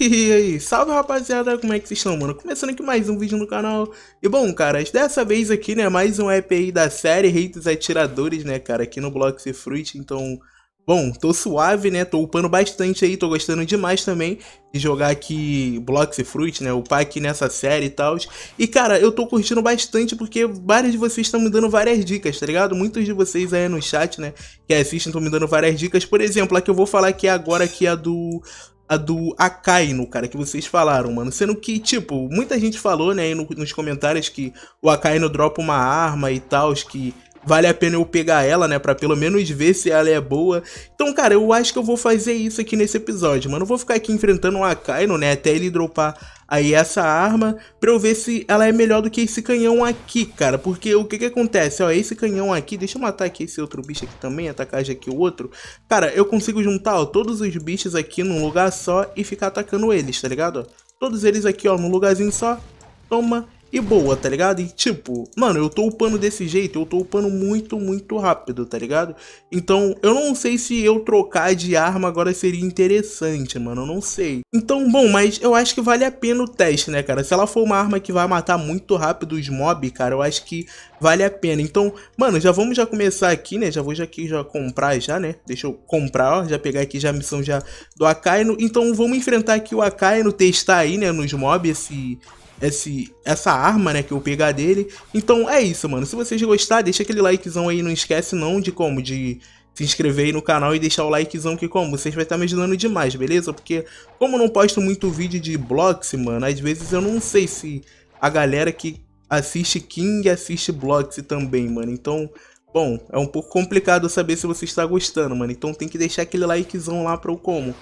E aí, salve rapaziada, como é que vocês estão, mano? Começando aqui mais um vídeo no canal E bom, caras, dessa vez aqui, né, mais um EP da série Rei dos Atiradores, né, cara, aqui no Blocks Fruit Então, bom, tô suave, né, tô upando bastante aí, tô gostando demais também de jogar aqui Blocks Fruit, né, upar aqui nessa série e tal E cara, eu tô curtindo bastante porque vários de vocês estão me dando várias dicas, tá ligado? Muitos de vocês aí no chat, né, que assistem, estão me dando várias dicas Por exemplo, a que eu vou falar aqui agora, que é a do a do Akainu, cara, que vocês falaram, mano. Sendo que, tipo, muita gente falou, né, aí no, nos comentários que o Akainu dropa uma arma e tal, que vale a pena eu pegar ela, né? Pra pelo menos ver se ela é boa. Então, cara, eu acho que eu vou fazer isso aqui nesse episódio, mano. Eu vou ficar aqui enfrentando o Akaino, né? Até ele dropar aí essa arma pra eu ver se ela é melhor do que esse canhão aqui, cara. Porque o que que acontece, ó, esse canhão aqui, deixa eu matar aqui esse outro bicho aqui também, atacar já aqui o outro. Cara, eu consigo juntar, ó, todos os bichos aqui num lugar só e ficar atacando eles, tá ligado? Ó, todos eles aqui, ó, num lugarzinho só. Toma, e boa, tá ligado? E tipo, mano, eu tô upando desse jeito, eu tô upando muito, muito rápido, tá ligado? Então, eu não sei se eu trocar de arma agora seria interessante, mano, eu não sei. Então, bom, mas eu acho que vale a pena o teste, né, cara? Se ela for uma arma que vai matar muito rápido os mob, cara, eu acho que vale a pena. Então, mano, já vamos já começar aqui, né? Já vou já aqui já comprar já, né? Deixa eu comprar, ó, já pegar aqui já a missão já do Akainu. Então, vamos enfrentar aqui o Akainu, testar aí, né, nos mob esse esse, essa arma, né, que eu pegar dele. Então é isso, mano. Se vocês gostaram deixa aquele likezão aí, não esquece não de como, de se inscrever aí no canal e deixar o likezão que como, vocês vai estar tá me ajudando demais, beleza? Porque como eu não posto muito vídeo de blocks, mano, às vezes eu não sei se a galera que assiste King assiste blocks também, mano. Então, bom, é um pouco complicado saber se você está gostando, mano. Então tem que deixar aquele likezão lá para o como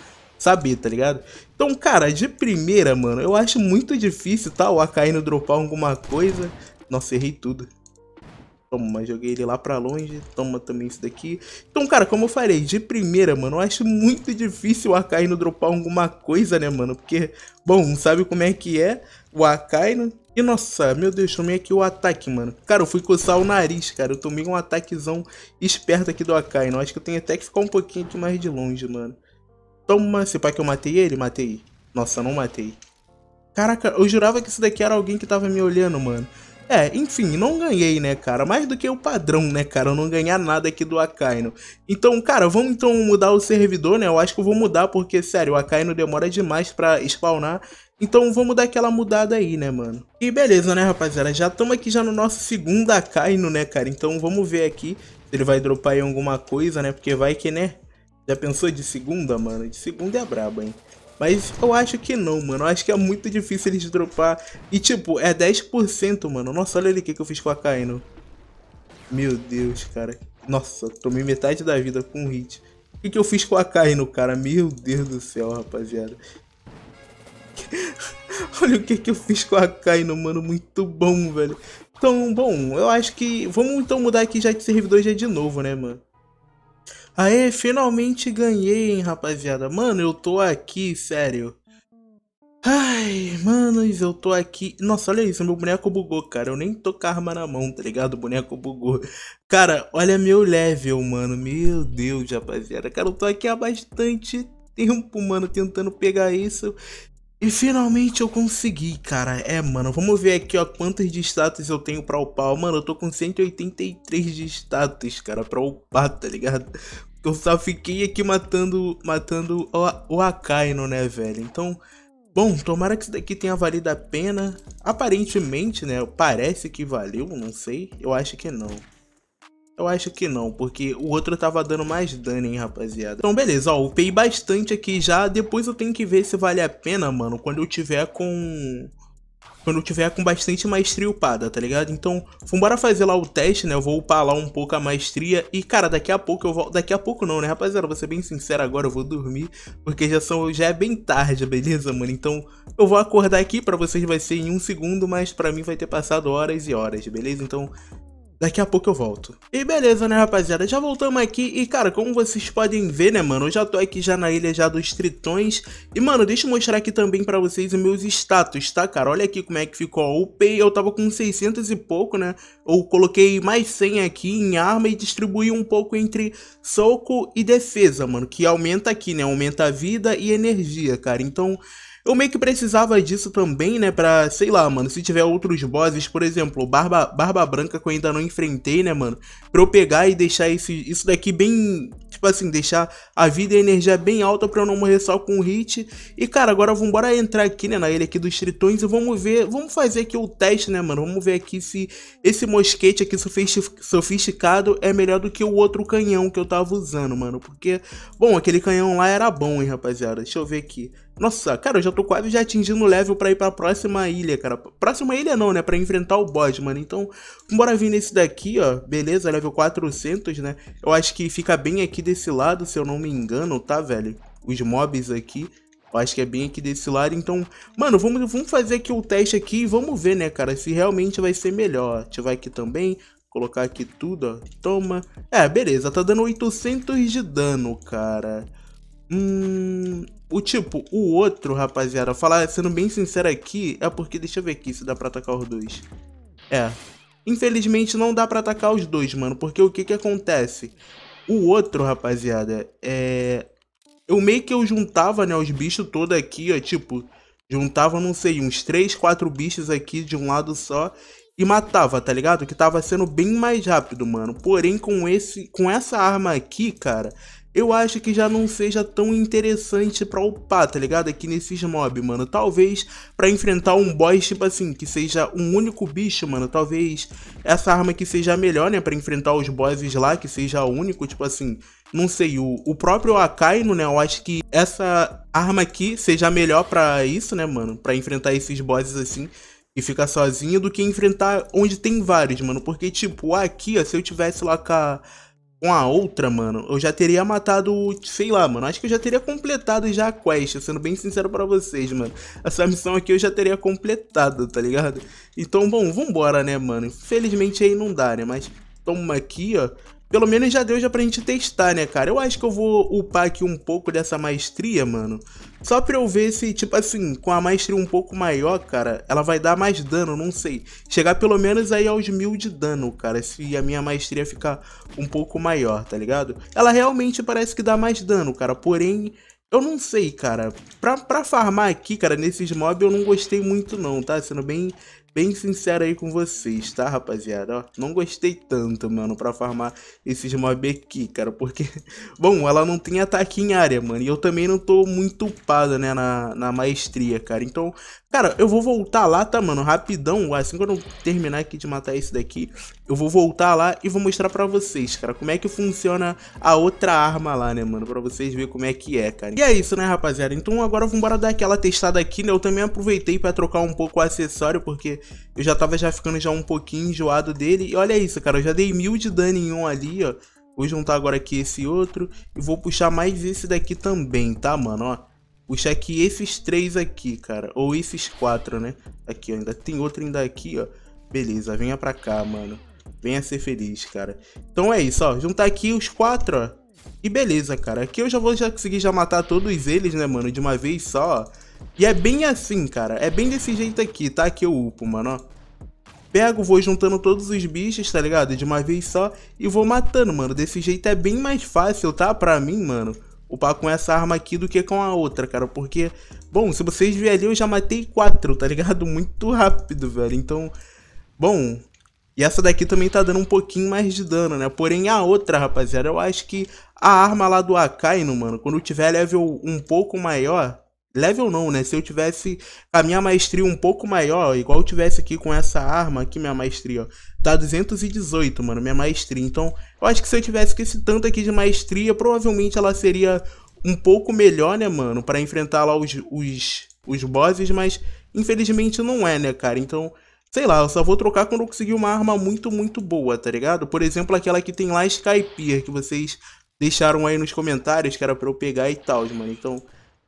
saber, tá ligado? Então, cara, de primeira, mano, eu acho muito difícil, tá? O Akainu dropar alguma coisa. Nossa, errei tudo. Toma, joguei ele lá pra longe. Toma também isso daqui. Então, cara, como eu falei, de primeira, mano, eu acho muito difícil o Akainu dropar alguma coisa, né, mano? Porque, bom, sabe como é que é o Akainu? E, nossa, meu Deus, tomei aqui o ataque, mano. Cara, eu fui coçar o nariz, cara. Eu tomei um ataquezão esperto aqui do Akainu. Acho que eu tenho até que ficar um pouquinho aqui mais de longe, mano. Toma, então, se pai que eu matei ele, matei. Nossa, não matei. Caraca, eu jurava que isso daqui era alguém que tava me olhando, mano. É, enfim, não ganhei, né, cara? Mais do que o padrão, né, cara? Eu não ganhar nada aqui do Akaino. Então, cara, vamos então mudar o servidor, né? Eu acho que eu vou mudar, porque, sério, o Akaino demora demais pra spawnar. Então vamos dar aquela mudada aí, né, mano? E beleza, né, rapaziada? Já estamos aqui já no nosso segundo Akaino, né, cara? Então vamos ver aqui se ele vai dropar em alguma coisa, né? Porque vai que, né, já pensou de segunda, mano? De segunda é braba, hein? Mas eu acho que não, mano. Eu acho que é muito difícil eles dropar. E tipo, é 10%, mano. Nossa, olha ali o que, que eu fiz com a Kaino. Meu Deus, cara. Nossa, tomei metade da vida com um hit. O que, que eu fiz com a Kaino, cara? Meu Deus do céu, rapaziada. olha o que, que eu fiz com a Kaino, mano. Muito bom, velho. Então, bom, eu acho que... Vamos então mudar aqui já de servidor já de novo, né, mano? Aê, finalmente ganhei, hein, rapaziada. Mano, eu tô aqui, sério. Ai, mano, eu tô aqui. Nossa, olha isso, meu boneco bugou, cara. Eu nem tô com a arma na mão, tá ligado? O boneco bugou. Cara, olha meu level, mano. Meu Deus, rapaziada. Cara, eu tô aqui há bastante tempo, mano, tentando pegar isso. E finalmente eu consegui, cara. É, mano, vamos ver aqui, ó, quantos de status eu tenho pra upar. Mano, eu tô com 183 de status, cara, pra upar, tá ligado? eu só fiquei aqui matando, matando o, o Akaino, né, velho? Então, bom, tomara que isso daqui tenha valido a pena. Aparentemente, né, parece que valeu, não sei. Eu acho que não. Eu acho que não, porque o outro tava dando mais dano, hein, rapaziada. Então, beleza, ó, upei bastante aqui já. Depois eu tenho que ver se vale a pena, mano, quando eu tiver com... Quando eu tiver com bastante maestria upada, tá ligado? Então, vambora fazer lá o teste, né? Eu vou upar lá um pouco a maestria. E, cara, daqui a pouco eu volto... Daqui a pouco não, né, rapaziada? Vou ser bem sincero agora, eu vou dormir. Porque já, são... já é bem tarde, beleza, mano? Então, eu vou acordar aqui. Pra vocês vai ser em um segundo, mas pra mim vai ter passado horas e horas, beleza? Então, Daqui a pouco eu volto. E beleza, né, rapaziada? Já voltamos aqui. E, cara, como vocês podem ver, né, mano? Eu já tô aqui já na ilha já dos tritões. E, mano, deixa eu mostrar aqui também pra vocês os meus status, tá, cara? Olha aqui como é que ficou. Eu upei, eu tava com 600 e pouco, né? Eu coloquei mais 100 aqui em arma e distribuí um pouco entre soco e defesa, mano. Que aumenta aqui, né? Aumenta a vida e energia, cara. Então... Eu meio que precisava disso também, né? Pra, sei lá, mano, se tiver outros bosses, por exemplo, Barba, Barba Branca que eu ainda não enfrentei, né, mano? Pra eu pegar e deixar esse, isso daqui bem. Tipo assim, deixar a vida e a energia bem alta pra eu não morrer só com hit. E, cara, agora vambora entrar aqui, né, na ilha aqui dos tritões e vamos ver. Vamos fazer aqui o teste, né, mano? Vamos ver aqui se esse mosquete aqui sofisticado é melhor do que o outro canhão que eu tava usando, mano. Porque, bom, aquele canhão lá era bom, hein, rapaziada. Deixa eu ver aqui. Nossa, cara, eu já tô quase já atingindo o level pra ir pra próxima ilha, cara. Próxima ilha não, né? Pra enfrentar o boss, mano. Então, bora vir nesse daqui, ó. Beleza, level 400, né? Eu acho que fica bem aqui desse lado, se eu não me engano, tá, velho? Os mobs aqui. Eu acho que é bem aqui desse lado, então... Mano, vamos, vamos fazer aqui o teste aqui e vamos ver, né, cara? Se realmente vai ser melhor. Ativar aqui também colocar aqui tudo, ó. Toma. É, beleza, tá dando 800 de dano, cara. Hum, o tipo, o outro, rapaziada, falar sendo bem sincero aqui, é porque deixa eu ver aqui se dá pra atacar os dois. É. Infelizmente não dá pra atacar os dois, mano, porque o que que acontece? O outro, rapaziada, é... Eu meio que eu juntava, né, os bichos todos aqui, ó, tipo... Juntava, não sei, uns 3, 4 bichos aqui de um lado só e matava, tá ligado? Que tava sendo bem mais rápido, mano. Porém, com, esse, com essa arma aqui, cara, eu acho que já não seja tão interessante pra upar, tá ligado? Aqui é nesses mob, mano. Talvez pra enfrentar um boss, tipo assim, que seja um único bicho, mano. Talvez essa arma que seja melhor, né? Pra enfrentar os bosses lá, que seja único, tipo assim. Não sei, o, o próprio Akainu, né? Eu acho que essa arma aqui seja melhor pra isso, né, mano? Pra enfrentar esses bosses assim e ficar sozinho do que enfrentar onde tem vários, mano. Porque, tipo, aqui, ó, se eu tivesse lá com a com a outra, mano, eu já teria matado, sei lá, mano. Acho que eu já teria completado já a quest, sendo bem sincero para vocês, mano. Essa missão aqui eu já teria completado, tá ligado? Então, bom, vambora, né, mano? Infelizmente aí não dá, né? Mas toma aqui, ó. Pelo menos já deu já pra gente testar, né, cara? Eu acho que eu vou upar aqui um pouco dessa maestria, mano. Só pra eu ver se, tipo assim, com a maestria um pouco maior, cara, ela vai dar mais dano, não sei. Chegar pelo menos aí aos mil de dano, cara, se a minha maestria ficar um pouco maior, tá ligado? Ela realmente parece que dá mais dano, cara, porém... Eu não sei, cara. Pra, pra farmar aqui, cara, nesses mobs eu não gostei muito não, tá? Sendo bem bem sincero aí com vocês, tá, rapaziada? Ó, não gostei tanto, mano, pra farmar esses mob aqui, cara, porque... Bom, ela não tem ataque em área, mano, e eu também não tô muito upado, né, na, na maestria, cara. Então, cara, eu vou voltar lá, tá, mano, rapidão, assim que eu terminar aqui de matar esse daqui, eu vou voltar lá e vou mostrar pra vocês, cara, como é que funciona a outra arma lá, né, mano? Pra vocês verem como é que é, cara. E é isso, né, rapaziada? Então agora vambora dar aquela testada aqui, né? Eu também aproveitei pra trocar um pouco o acessório, porque eu já tava já ficando já um pouquinho enjoado dele. E olha isso, cara, eu já dei mil de dano em um ali, ó. Vou juntar agora aqui esse outro e vou puxar mais esse daqui também, tá, mano? Ó, puxar aqui esses três aqui, cara. Ou esses quatro, né? Aqui, ó, ainda tem outro ainda aqui, ó. Beleza, venha pra cá, mano. Venha ser feliz, cara. Então é isso, ó. Juntar aqui os quatro, ó. E beleza, cara. Aqui eu já vou já conseguir já matar todos eles, né, mano? De uma vez só, ó. E é bem assim, cara. É bem desse jeito aqui, tá? Que eu upo, mano, ó pego, vou juntando todos os bichos, tá ligado? De uma vez só e vou matando, mano. Desse jeito é bem mais fácil, tá? Pra mim, mano, upar com essa arma aqui do que com a outra, cara. Porque, bom, se vocês verem ali, eu já matei quatro, tá ligado? Muito rápido, velho. Então, bom, e essa daqui também tá dando um pouquinho mais de dano, né? Porém, a outra, rapaziada, eu acho que a arma lá do Akainu, mano, quando tiver level um pouco maior... Level não, né? Se eu tivesse a minha maestria um pouco maior, igual eu tivesse aqui com essa arma aqui, minha maestria, ó. Tá 218, mano, minha maestria. Então, eu acho que se eu tivesse com esse tanto aqui de maestria, provavelmente ela seria um pouco melhor, né, mano? para enfrentar lá os, os, os bosses, mas infelizmente não é, né, cara? Então, Sei lá, eu só vou trocar quando eu conseguir uma arma muito, muito boa, tá ligado? Por exemplo, aquela que tem lá Skypier, que vocês deixaram aí nos comentários, que era pra eu pegar e tal, mano. Então,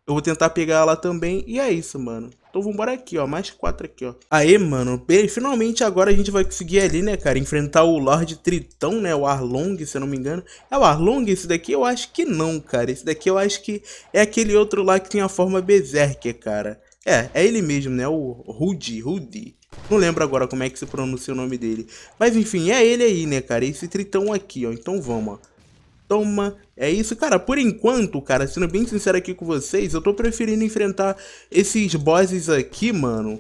eu vou tentar pegar ela também. E é isso, mano. Então vambora aqui, ó. Mais quatro aqui, ó. Aê, mano. Bem, finalmente agora a gente vai conseguir ali, né, cara? Enfrentar o Lord Tritão, né? O Arlong, se eu não me engano. É o Arlong esse daqui? Eu acho que não, cara. Esse daqui eu acho que é aquele outro lá que tem a forma Berserker, cara. É, é ele mesmo, né? O Rudy, Rudy. Não lembro agora como é que se pronuncia o nome dele. Mas enfim, é ele aí, né, cara? É esse tritão aqui, ó. Então vamos, ó. Toma. É isso, cara. Por enquanto, cara, sendo bem sincero aqui com vocês, eu tô preferindo enfrentar esses bosses aqui, mano,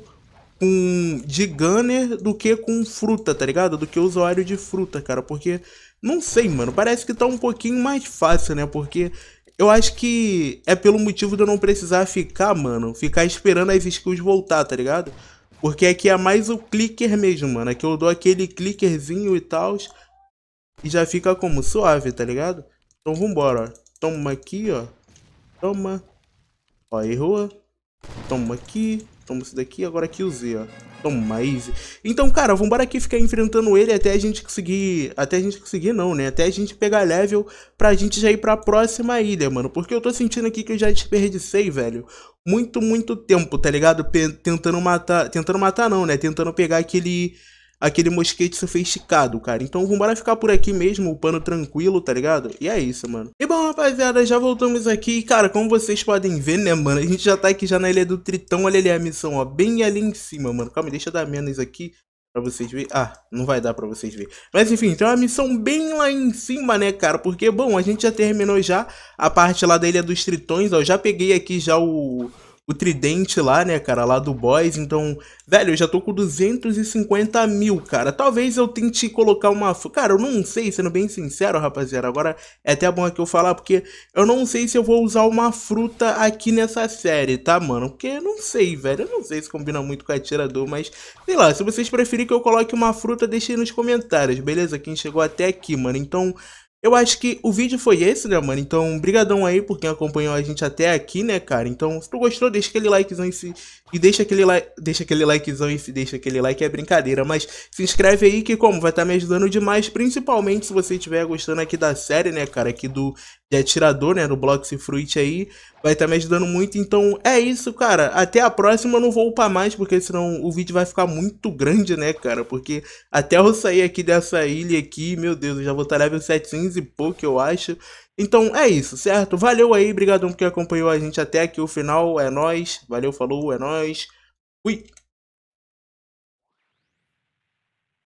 com de gunner do que com fruta, tá ligado? Do que usuário de fruta, cara. Porque, não sei, mano. Parece que tá um pouquinho mais fácil, né? Porque eu acho que é pelo motivo de eu não precisar ficar, mano, ficar esperando as skills voltar, tá ligado? Porque aqui é mais o clicker mesmo, mano. Aqui eu dou aquele clickerzinho e tal. E já fica como suave, tá ligado? Então vambora, ó. Toma aqui, ó. Toma. Ó, errou. Toma aqui. Toma isso daqui. Agora aqui o Z, ó. Toma, easy. Então, cara, vambora aqui ficar enfrentando ele até a gente conseguir... Até a gente conseguir não, né? Até a gente pegar level pra gente já ir pra próxima ilha, mano. Porque eu tô sentindo aqui que eu já desperdicei, velho muito, muito tempo, tá ligado? P tentando matar. Tentando matar, não, né? Tentando pegar aquele. Aquele mosquete sofisticado, cara. Então vambora ficar por aqui mesmo, o pano tranquilo, tá ligado? E é isso, mano. E bom, rapaziada, já voltamos aqui. Cara, como vocês podem ver, né, mano? A gente já tá aqui já na Ilha do Tritão. Olha ali a missão, ó. Bem ali em cima, mano. Calma, deixa eu dar menos aqui pra vocês verem. Ah, não vai dar pra vocês verem. Mas enfim, então é uma missão bem lá em cima, né, cara? Porque, bom, a gente já terminou já a parte lá da Ilha dos Tritões, ó. Eu já peguei aqui já o o tridente lá, né, cara, lá do boss. Então, velho, eu já tô com 250 mil, cara. Talvez eu tente colocar uma... Cara, eu não sei, sendo bem sincero, rapaziada. Agora é até bom aqui eu falar, porque eu não sei se eu vou usar uma fruta aqui nessa série, tá, mano? Porque eu não sei, velho. Eu não sei se combina muito com a atirador, mas... Sei lá, se vocês preferirem que eu coloque uma fruta, deixem nos comentários, beleza? Quem chegou até aqui, mano. Então... Eu acho que o vídeo foi esse, né, mano? Então, brigadão aí por quem acompanhou a gente até aqui, né, cara? Então, se tu gostou, deixa aquele likezão e, se... e deixa aquele like, deixa aquele likezão e se deixa aquele like é brincadeira, mas se inscreve aí que como vai estar tá me ajudando demais, principalmente se você estiver gostando aqui da série, né, cara, aqui do de atirador, né, no do Fruit aí, vai estar tá me ajudando muito. Então é isso, cara. Até a próxima eu não vou upar mais, porque senão o vídeo vai ficar muito grande, né, cara? Porque até eu sair aqui dessa ilha aqui, meu Deus, eu já vou estar tá level 700 e pouco, eu acho. Então é isso, certo? Valeu aí, brigadão porque acompanhou a gente até aqui o final. É nós. Valeu, falou, é nós. Fui.